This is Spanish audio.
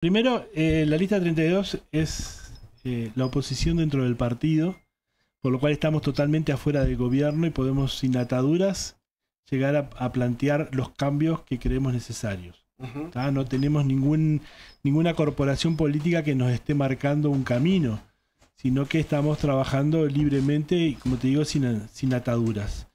Primero, eh, la lista 32 es eh, la oposición dentro del partido, por lo cual estamos totalmente afuera del gobierno y podemos sin ataduras llegar a, plantear los cambios que creemos necesarios. No tenemos ninguna corporación política que nos esté marcando un camino, sino que estamos trabajando libremente y, como te digo, sin ataduras.